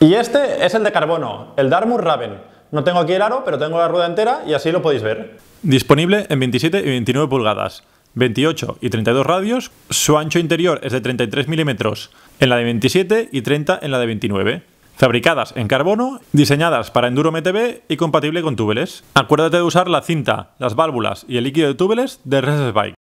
Y este es el de carbono, el Dartmouth Raven. No tengo aquí el aro, pero tengo la rueda entera y así lo podéis ver. Disponible en 27 y 29 pulgadas, 28 y 32 radios. Su ancho interior es de 33 milímetros en la de 27 y 30 en la de 29 fabricadas en carbono, diseñadas para enduro MTB y compatible con túbeles. Acuérdate de usar la cinta, las válvulas y el líquido de túbeles de RSS Bike.